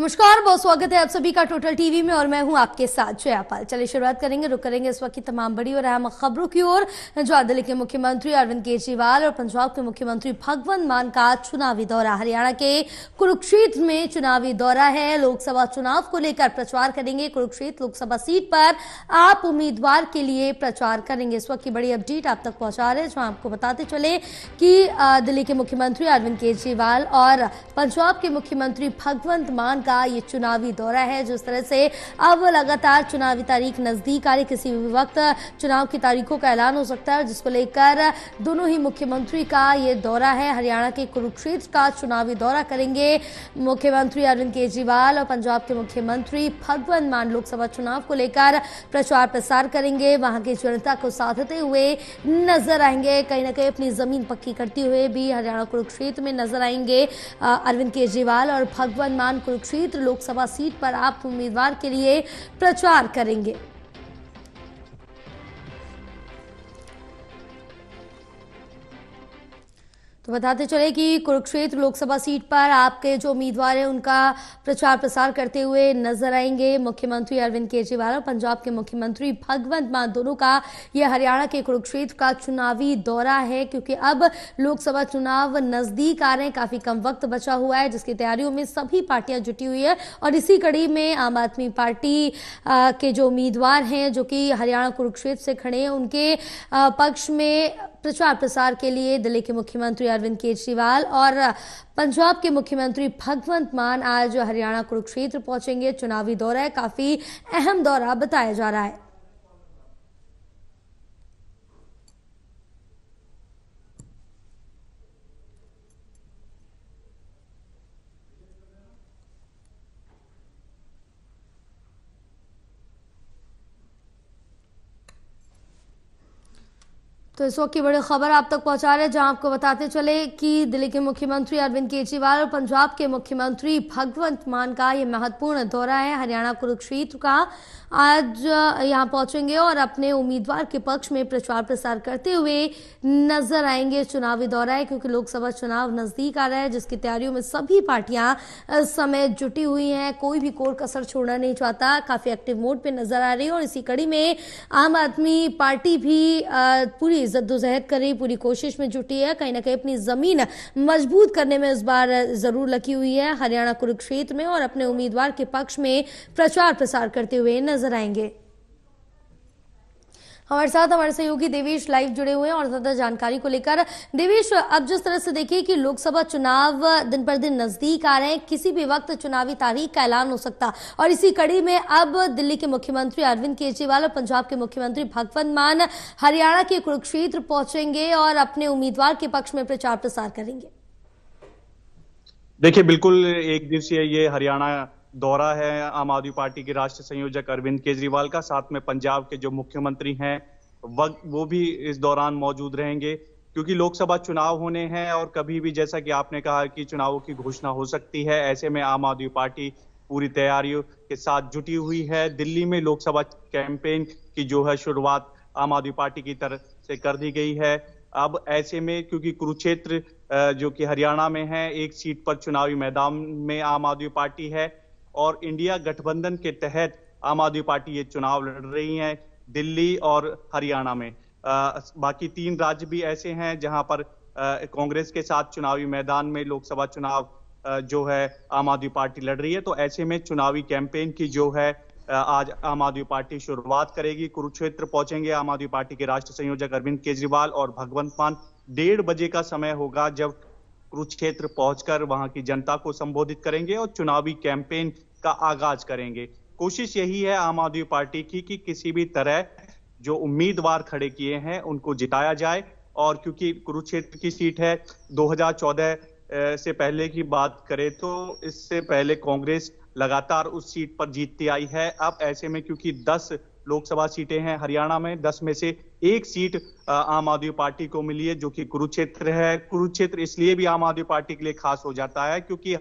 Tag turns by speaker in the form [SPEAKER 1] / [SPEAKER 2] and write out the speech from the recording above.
[SPEAKER 1] नमस्कार बहुत स्वागत है आप सभी का टोटल टीवी में और मैं हूं आपके साथ जयापाल चलिए शुरुआत करेंगे रुक करेंगे इस वक्त की तमाम बड़ी और अहम खबरों की ओर जो दिल्ली के मुख्यमंत्री अरविंद केजरीवाल और पंजाब के मुख्यमंत्री भगवंत मान का चुनावी दौरा हरियाणा के कुरुक्षेत्र में चुनावी दौरा है लोकसभा चुनाव को लेकर प्रचार करेंगे कुरुक्षेत्र लोकसभा सीट पर आप उम्मीदवार के लिए प्रचार करेंगे इस वक्त की बड़ी अपडेट आप तक पहुंचा रहे हैं जहां आपको बताते चले कि दिल्ली के मुख्यमंत्री अरविंद केजरीवाल और पंजाब के मुख्यमंत्री भगवंत मान का ये चुनावी दौरा है जिस तरह से अब लगातार चुनावी तारीख नजदीक आ रही किसी भी वक्त चुनाव की तारीखों का ऐलान हो सकता है जिसको लेकर दोनों ही मुख्यमंत्री का ये दौरा है हरियाणा के कुरुक्षेत्र का चुनावी दौरा करेंगे मुख्यमंत्री अरविंद केजरीवाल और पंजाब के मुख्यमंत्री भगवंत मान लोकसभा चुनाव को लेकर प्रचार प्रसार करेंगे वहां की जनता को साधते हुए नजर आएंगे कहीं ना कहीं अपनी जमीन पक्की करते हुए भी हरियाणा कुरुक्षेत्र में नजर आएंगे अरविंद केजरीवाल और भगवंत मान कुरुक्षेत्र क्षेत्र लोकसभा सीट पर आप उम्मीदवार के लिए प्रचार करेंगे तो बताते चले कि कुरुक्षेत्र लोकसभा सीट पर आपके जो उम्मीदवार हैं उनका प्रचार प्रसार करते हुए नजर आएंगे मुख्यमंत्री अरविंद केजरीवाल और पंजाब के मुख्यमंत्री भगवंत मान दोनों का यह हरियाणा के कुरुक्षेत्र का चुनावी दौरा है क्योंकि अब लोकसभा चुनाव नजदीक आ रहे हैं काफी कम वक्त बचा हुआ है जिसकी तैयारियों में सभी पार्टियां जुटी हुई है और इसी कड़ी में आम आदमी पार्टी के जो उम्मीदवार हैं जो कि हरियाणा कुरुक्षेत्र से खड़े हैं उनके पक्ष में प्रचार प्रसार के लिए दिल्ली के मुख्यमंत्री अरविंद केजरीवाल और पंजाब के मुख्यमंत्री भगवंत मान आज हरियाणा कुरुक्षेत्र पहुंचेंगे चुनावी दौरा है काफी अहम दौरा बताया जा रहा है तो इस वक्त की बड़ी खबर आप तक पहुंचा रहे हैं जहां आपको बताते चले कि दिल्ली के मुख्यमंत्री अरविंद केजरीवाल और पंजाब के मुख्यमंत्री भगवंत मान का ये महत्वपूर्ण दौरा है हरियाणा कुरुक्षेत्र का आज यहां पहुंचेंगे और अपने उम्मीदवार के पक्ष में प्रचार प्रसार करते हुए नजर आएंगे चुनावी दौरा है क्योंकि लोकसभा चुनाव नजदीक आ रहा है जिसकी तैयारियों में सभी पार्टियां इस समय जुटी हुई हैं कोई भी कोर कसर छोड़ना नहीं चाहता काफी एक्टिव मोड पर नजर आ रही है और इसी कड़ी में आम आदमी पार्टी भी पूरी जद्दोजहद कर रही पूरी कोशिश में जुटी है कहीं ना कहीं अपनी ज़मीन मजबूत करने में इस बार ज़रूर लगी हुई है हरियाणा कुरुक्षेत्र में और अपने उम्मीदवार के पक्ष में प्रचार प्रसार करते हुए नजर आएंगे हमारे साथ हमारे सहयोगी देवेश लाइव जुड़े हुए हैं और ज्यादा जानकारी को लेकर देवेश अब जिस तरह से देखिए कि लोकसभा चुनाव दिन पर दिन नजदीक आ रहे हैं किसी भी वक्त चुनावी तारीख का ऐलान हो सकता और इसी कड़ी में अब दिल्ली के मुख्यमंत्री अरविंद केजरीवाल और पंजाब के मुख्यमंत्री भगवंत मान हरियाणा के कुरुक्षेत्र पहुंचेंगे और अपने उम्मीदवार के पक्ष में प्रचार प्रसार करेंगे
[SPEAKER 2] देखिए बिल्कुल एक दिवसीय ये हरियाणा दौरा है आम आदमी पार्टी के राष्ट्रीय संयोजक अरविंद केजरीवाल का साथ में पंजाब के जो मुख्यमंत्री हैं वो भी इस दौरान मौजूद रहेंगे क्योंकि लोकसभा चुनाव होने हैं और कभी भी जैसा कि आपने कहा कि चुनावों की घोषणा हो सकती है ऐसे में आम आदमी पार्टी पूरी तैयारियों के साथ जुटी हुई है दिल्ली में लोकसभा कैंपेन की जो है शुरुआत आम आदमी पार्टी की तरफ से कर दी गई है अब ऐसे में क्योंकि कुरुक्षेत्र जो कि हरियाणा में है एक सीट पर चुनावी मैदान में आम आदमी पार्टी है और इंडिया गठबंधन के तहत आम आदमी पार्टी ये चुनाव लड़ रही है दिल्ली और हरियाणा में आ, बाकी तीन राज्य भी ऐसे हैं जहां पर कांग्रेस के साथ चुनावी मैदान में लोकसभा चुनाव आ, जो है आम आदमी पार्टी लड़ रही है तो ऐसे में चुनावी कैंपेन की जो है आज आम आदमी पार्टी शुरुआत करेगी कुरुक्षेत्र पहुंचेंगे आम आदमी पार्टी के राष्ट्रीय संयोजक अरविंद केजरीवाल और भगवंत मान डेढ़ बजे का समय होगा जब कुरुक्षेत्र पहुंचकर वहां की जनता को संबोधित करेंगे और चुनावी कैंपेन का आगाज करेंगे कोशिश यही है आम आदमी पार्टी की कि किसी भी तरह जो उम्मीदवार खड़े किए हैं उनको जिताया जाए और क्योंकि कुरुक्षेत्र की सीट है 2014 से पहले की बात करें तो इससे पहले कांग्रेस लगातार उस सीट पर जीतती आई है अब ऐसे में क्योंकि 10 लोकसभा सीटें हैं हरियाणा में दस में से एक सीट आम आदमी पार्टी को मिली है जो कि कुरुक्षेत्र है कुरुक्षेत्र इसलिए भी आम आदमी पार्टी के लिए खास हो जाता है क्योंकि